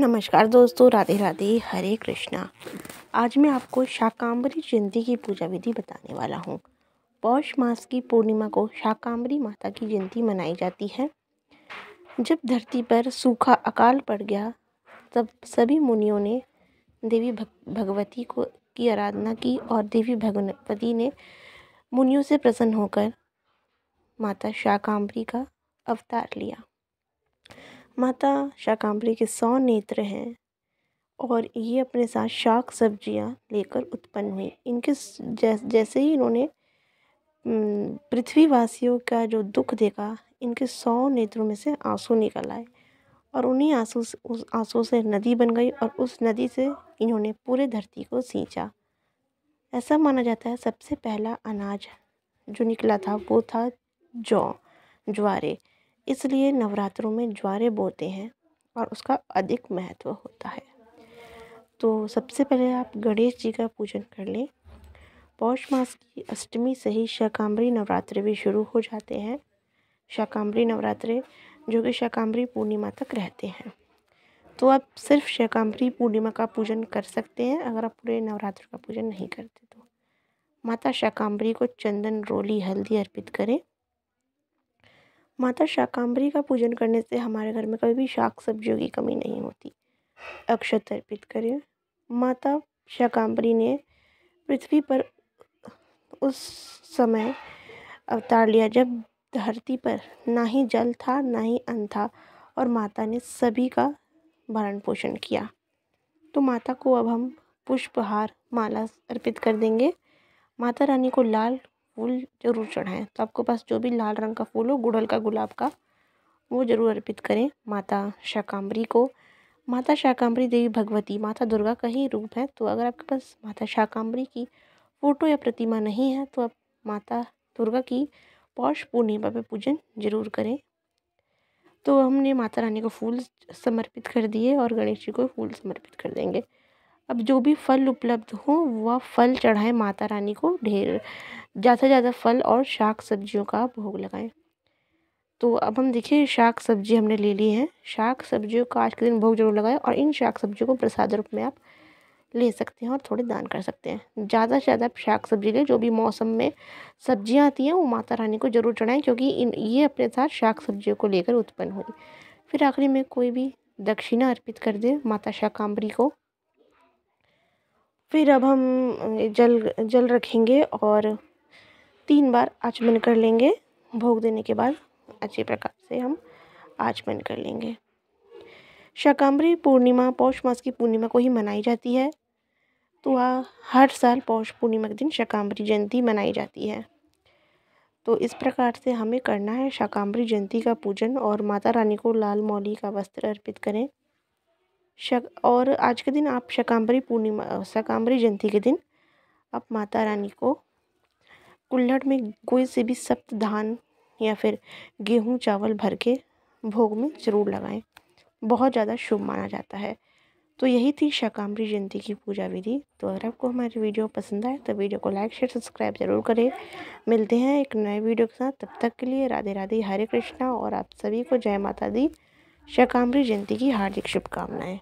नमस्कार दोस्तों राधे राधे हरे कृष्णा आज मैं आपको शाकाम्बरी जयंती की पूजा विधि बताने वाला हूँ पौष मास की पूर्णिमा को शाकाम्बरी माता की जयंती मनाई जाती है जब धरती पर सूखा अकाल पड़ गया तब सभी मुनियों ने देवी भगवती को की आराधना की और देवी भगवती ने मुनियों से प्रसन्न होकर माता शाकाम्बरी का अवतार लिया माता शाकाम्बरी के सौ नेत्र हैं और ये अपने साथ शाक सब्जियां लेकर उत्पन्न हुई इनके जैसे ही इन्होंने पृथ्वीवासियों का जो दुख देखा इनके सौ नेत्रों में से आंसू निकल आए और उन्हीं आंसू से उस आंसू से नदी बन गई और उस नदी से इन्होंने पूरे धरती को सींचा ऐसा माना जाता है सबसे पहला अनाज जो निकला था वो था जौ ज्वारे इसलिए नवरात्रों में ज्वारे बोते हैं और उसका अधिक महत्व होता है तो सबसे पहले आप गणेश जी का पूजन कर लें पौष मास की अष्टमी से ही शाकाम्बरी नवरात्रे भी शुरू हो जाते हैं शाकाम्बरी नवरात्रे जो कि शाकाम्बरी पूर्णिमा तक रहते हैं तो आप सिर्फ शाकाम्बरी पूर्णिमा का पूजन कर सकते हैं अगर आप पूरे नवरात्र का पूजन नहीं करते तो माता शाकाम्बरी को चंदन रोली हल्दी अर्पित करें माता शाकाम्बरी का पूजन करने से हमारे घर में कभी भी शाक सब्जियों की कमी नहीं होती अक्षत अर्पित करें माता शाकाम्बरी ने पृथ्वी पर उस समय अवतार लिया जब धरती पर ना ही जल था ना ही अन्न था और माता ने सभी का भरण पोषण किया तो माता को अब हम पुष्पहार माला अर्पित कर देंगे माता रानी को लाल फूल ज़रूर चढ़ाएं तो आपको पास जो भी लाल रंग का फूल हो गुड़हल का गुलाब का वो ज़रूर अर्पित करें माता शाकाम्बरी को माता शाकाम्बरी देवी भगवती माता दुर्गा का ही रूप है तो अगर आपके पास माता शाकाम्बरी की फ़ोटो या प्रतिमा नहीं है तो आप माता दुर्गा की पौष पूर्णिमा पर पूजन जरूर करें तो हमने माता रानी को फूल समर्पित कर दिए और गणेश जी को फूल समर्पित कर देंगे अब जो भी फल उपलब्ध हो वह फल चढ़ाएं माता रानी को ढेर ज़्यादा से ज़्यादा फल और शाक सब्जियों का भोग लगाएं तो अब हम देखिए शाक सब्जी हमने ले ली है शाक सब्जियों का आज के दिन भोग जरूर लगाएं और इन शाक सब्जियों को प्रसाद रूप में आप ले सकते हैं और थोड़े दान कर सकते हैं ज़्यादा से ज़्यादा शाक सब्जी लें जो भी मौसम में सब्जियाँ आती हैं वो माता रानी को जरूर चढ़ाएँ क्योंकि इन ये अपने साथ शाक सब्जियों को लेकर उत्पन्न हुई फिर आखिरी में कोई भी दक्षिणा अर्पित कर दे माता शाकाम्बरी को फिर अब हम जल जल रखेंगे और तीन बार आचमन कर लेंगे भोग देने के बाद अच्छे प्रकार से हम आचमन कर लेंगे शाकाम्बरी पूर्णिमा पौष मास की पूर्णिमा को ही मनाई जाती है तो हर साल पौष पूर्णिमा के दिन शाकाम्बरी जयंती मनाई जाती है तो इस प्रकार से हमें करना है शाकाम्बरी जयंती का पूजन और माता रानी को लाल मौली का वस्त्र अर्पित करें शक और आज के दिन आप शकाम्बरी पूर्णिमा शकाम्बरी जयंती के दिन आप माता रानी को कुल्हड़ में कोई से भी सप्त धान या फिर गेहूँ चावल भर के भोग में ज़रूर लगाएं बहुत ज़्यादा शुभ माना जाता है तो यही थी शाकाम्बरी जयंती की पूजा विधि तो अगर आपको हमारी वीडियो पसंद आए तो वीडियो को लाइक शेयर सब्सक्राइब ज़रूर करें मिलते हैं एक नए वीडियो के साथ तब तक के लिए राधे राधे हरे कृष्णा और आप सभी को जय माता दी शाकाम्बरी जयंती की हार्दिक शुभकामनाएं